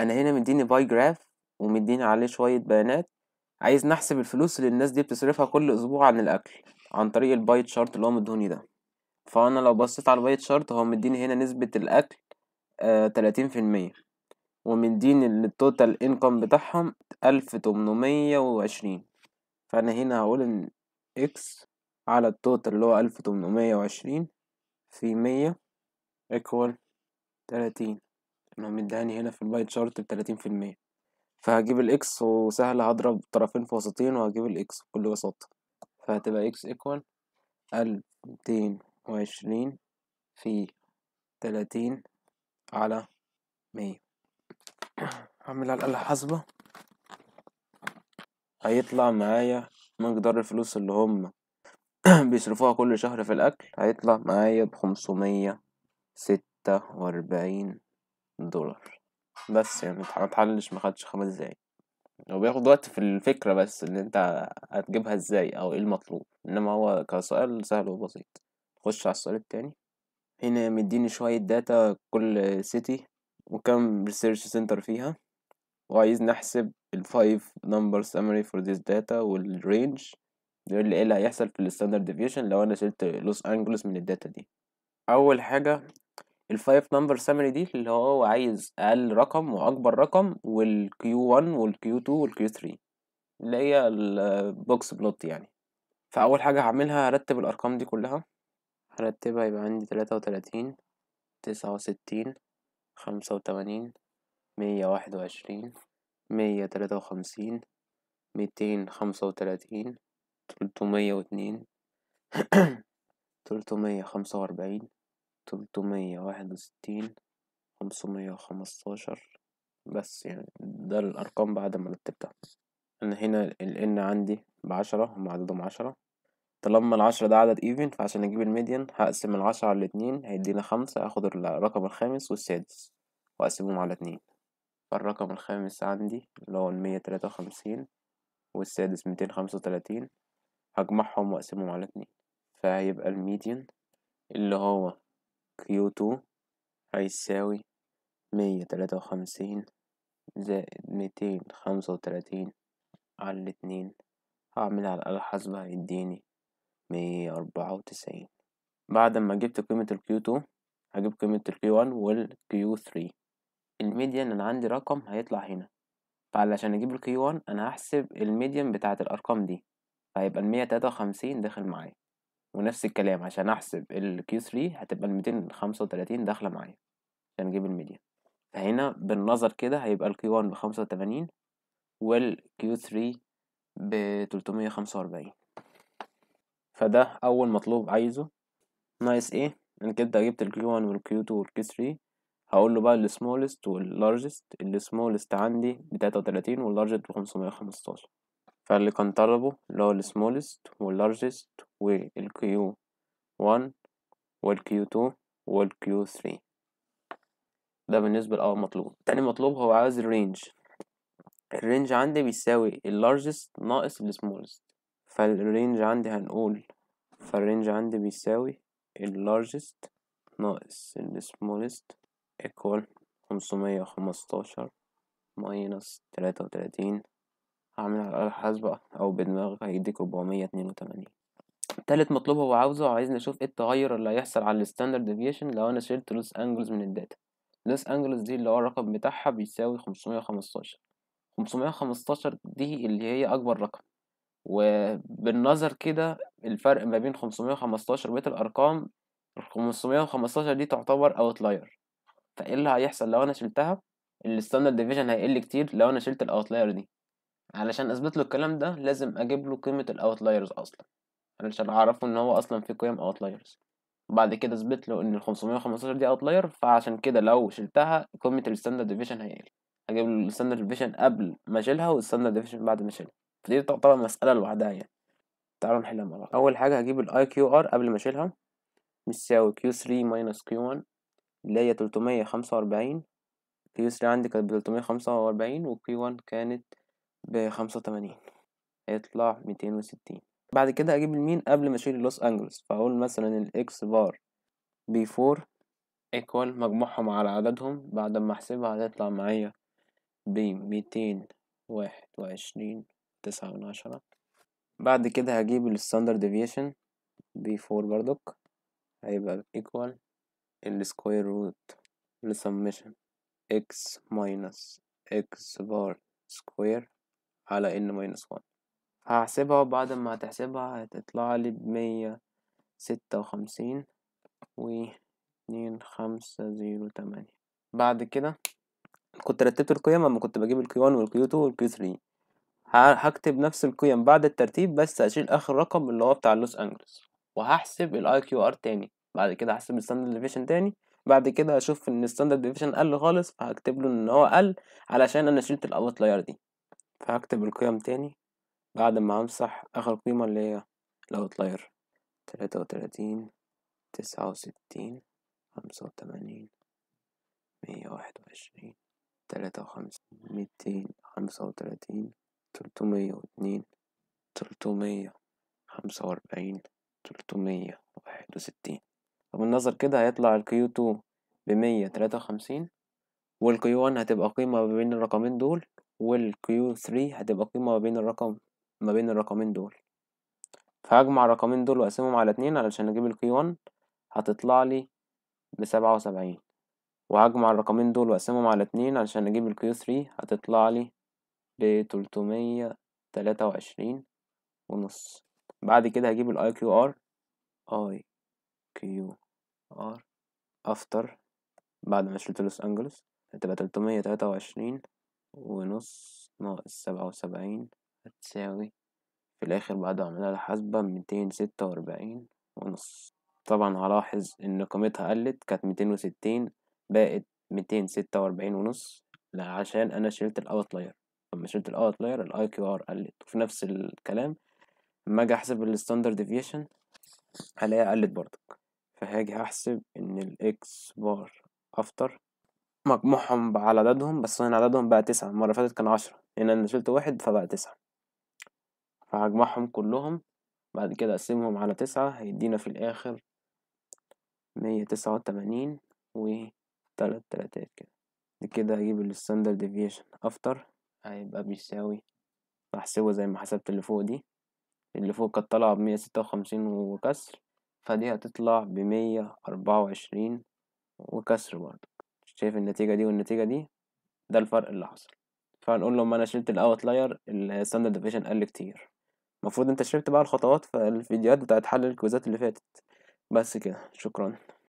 انا هنا مديني باي جراف ومديني عليه شوية بيانات عايز نحسب الفلوس اللي الناس دي بتصرفها كل اسبوع عن الاكل عن طريق الباي تشارت اللي هو مدهوني ده فانا لو بصيت على الباي تشارت هو مديني هنا نسبة الاكل آه، تلاتين في المية ومديني التوتال انكم بتاعهم الف تمنمية وعشرين فانا هنا هقول ان اكس على التوتال اللي هو الف تمنمية وعشرين في مية ايكوال تلاتين انهم مداني هنا في الباي تشارت بتلاتين في المية فهجيب الاكس وسهل هضرب طرفين في وسطين وهجيب الاكس بكل بساطة فهتبقى اكس ايكوال ألف ميتين وعشرين في تلاتين على مية هعمل على الآلة الحاسبة هيطلع معايا مقدار الفلوس اللي هم بيصرفوها كل شهر في الأكل هيطلع معايا بخمسمية ستة وأربعين دولار بس يعني متحلش خدش خمس دقايق هو بياخد وقت في الفكرة بس ان انت هتجيبها ازاي او ايه المطلوب انما هو كسؤال سهل وبسيط خش على السؤال التاني هنا مديني شوية داتا كل سيتي وكم ريسيرش سنتر فيها وعايزني احسب الفايف نمبر سامري فور ذيس داتا والرينج بيقول لي ايه اللي هيحصل في الستاندرد ديفيشن لو انا شلت لوس انجلوس من الداتا دي اول حاجة الفايف نمبر سامري دي اللي هو عايز اقل رقم واكبر رقم والكيو 1 والكيو 2 والكيو 3 اللي هي البوكس بلوت يعني فاول حاجه هعملها هرتب الارقام دي كلها هرتبها يبقى عندي 33 69 85 121 153 235 302 345 تلتمية واحد وستين خمسمية وخمستاشر بس يعني ده الأرقام بعد ما رتبتها أنا هنا ال n عندي بعشرة هم عددهم عشرة طالما العشرة ده عدد even فعشان أجيب الميديان هقسم العشرة على اتنين هيدينا خمسة هاخد الرقم الخامس والسادس وأقسمهم على اتنين فالرقم الخامس عندي اللي هو المية تلاتة وخمسين والسادس ميتين خمسة وتلاتين هجمعهم وأقسمهم على اتنين فهيبقى الميديان اللي هو كيو تو هيساوي مية تلاتة وخمسين زائد ميتين خمسة وتلاتين على الاتنين هعملها على الآلة الحاسبة هيديني مية أربعة وتسعين بعد ما جبت قيمة الكيو تو هجيب قيمة الكيو وان والكيو ثري الميديان أنا عندي رقم هيطلع هنا فعلشان أجيب الكيو وان أنا هحسب الميديان بتاعة الأرقام دي فهيبقى المية تلاتة وخمسين داخل معايا ونفس الكلام عشان احسب ال Q3 هتبقى الميتين خمسة وتلاتين داخلة معايا عشان اجيب الميديان فهنا بالنظر كده هيبقى ال Q1 بخمسة وتمانين وال Q3 بتلتمية خمسة واربعين فده أول مطلوب عايزه ناقص ايه أنا كده جبت ال Q1 وال Q2 وال Q3 هقول له بقى ال smallest وال largest ال smallest عندي بتلاتة وتلاتين وال largest بخمسمية وخمستاشر فاللي كان طلبه اللي هو smallest largest وال والكيو 1 والكيو 2 والكيو 3 ده بالنسبة لأول مطلوب تاني مطلوب هو عايز الرينج الرينج عندي بيساوي largest ناقص السمولست فالرينج عندي هنقول فالرينج عندي بيساوي largest ناقص smallest equal خمسمية خمستاشر ماينس تلاتة وتلاتين هعمل على الآلة الحاسبة أو بدماغك هيديك ربعمية اتنين وتمانين تالت مطلوب هو عاوزه هو عايزني أشوف ايه التغير اللي هيحصل على الستاندرد ديفيشن لو أنا شلت لوس أنجلز من الداتا لوس أنجلز دي اللي هو الرقم بتاعها بيساوي خمسمية وخمستاشر خمسمية وخمستاشر دي اللي هي أكبر رقم وبالنظر كده الفرق ما بين خمسمية وخمستاشر بيت الأرقام خمسمية وخمستاشر دي تعتبر أوتلاير فايه اللي هيحصل لو أنا شلتها الستاندرد ديفيجن هيقل كتير لو انا شلت الاوتلاير دي علشان اثبت له الكلام ده لازم اجيب له قيمه الاوتلايرز اصلا علشان اعرفه ان هو اصلا في قيم اوتلايرز وبعد كده اثبت له ان ال 515 دي اوتلاير فعشان كده لو شلتها قيمه الستاندرد ديفيشن هيقل هجيب له الستاندرد ديفيشن قبل ما اشيلها والستاندرد ديفيشن بعد ما اشيلها فدي تعتبر مساله لوحدها يعني تعالوا نحلها مع بعض اول حاجه هجيب الاي كيو ار قبل ما اشيلها بتساوي كيو 3 ماينس كيو 1 اللي هي 345 كيو 3 عندي كانت 345 وكيو 1 كانت بخمسة وتمانين هيطلع ميتين وستين بعد كده اجيب المين قبل ما اشيل لوس انجلوس فاقول مثلا الاكس بار بي فور ايكوال مجموعهم على عددهم بعد ما احسبها هتطلع معايا بميتين واحد وعشرين تسعة من عشرة بعد كده هجيب الستاندرد ديفيشن بي فور بردك هيبقى ايكوال السكوير روت لسمشن اكس ماينس اكس بار سكوير على ان ماينس 1 هحسبها وبعد ما هتحسبها هتطلع لي بمية ستة وخمسين واتنين خمسة زيرو تمانية بعد كده كنت رتبت القيم اما كنت بجيب القيون والقيو 2 والقيو 3 هكتب نفس القيم بعد الترتيب بس هشيل اخر رقم اللي هو بتاع لوس انجلوس وهحسب الاي كيو ار تاني بعد كده هحسب الستاندرد ديفيشن تاني بعد كده هشوف ان الستاندرد ديفيشن قل خالص فهكتب له ان هو قل علشان انا شلت الاوتلاير دي فهكتب القيم تاني بعد ما همسح آخر قيمة اللي هي الأوتلاير تلاتة وتلاتين تسعة وستين خمسة وتمانين مية واحد وعشرين تلاتة وخمسين ميتين خمسة وتلاتين تلتمية واتنين تلتمية خمسة وأربعين تلتمية واحد وستين وبالنظر كده هيطلع الكيو تو بمية تلاتة وخمسين والكيو 1 هتبقى قيمة ما بين الرقمين دول والكيو 3 هتبقى قيمة ما بين الرقم ما بين الرقمين دول فهجمع الرقمين دول واقسمهم على اتنين علشان اجيب q 1 هتطلع لي بسبعة وسبعين وهجمع الرقمين دول واقسمهم على اتنين علشان اجيب ال q 3 هتطلع لي بتلتمية تلاتة وعشرين ونص بعد كده هجيب ال كيو ار اي كيو ار افتر بعد ما شلت لوس انجلوس هتبقى تلتمية تلاتة وعشرين ونص ناقص سبعة وسبعين هتساوي في الآخر بعد عملها حاسبة ميتين ستة وأربعين ونص طبعا هلاحظ إن قيمتها قلت كانت ميتين وستين بقت ميتين ستة وأربعين ونص عشان أنا شلت الأوت لاير لما شلت لاير الأي كيو آر قلت وفي نفس الكلام لما أجي أحسب الستاندرد ديفيشن هلاقيها قلت برضك فهاجي هحسب إن الإكس بار أفتر مجموعهم على عددهم بس هنا عددهم بقى تسعة المرة اللي فاتت كان عشرة هنا يعني أنا شلت واحد فبقى تسعة فهجمعهم كلهم بعد كده أقسمهم على تسعة هيدينا في الآخر مية تسعة وتمانين وتلات تلاتات كده كده هجيب الستاندرد ديفيشن افتر هيبقى بيساوي هحسبه زي ما حسبت اللي فوق دي اللي فوق كانت طالعة بمية ستة وخمسين وكسر فدي هتطلع بمية أربعة وعشرين وكسر برضه شايف النتيجة دي والنتيجة دي ده الفرق اللي حصل فهنقول لهم انا شلت الاوتلاير الستاندرد ديفيشن قل كتير المفروض انت شلت بقى الخطوات في الفيديوهات بتاعت حل الكويزات اللي فاتت بس كده شكرا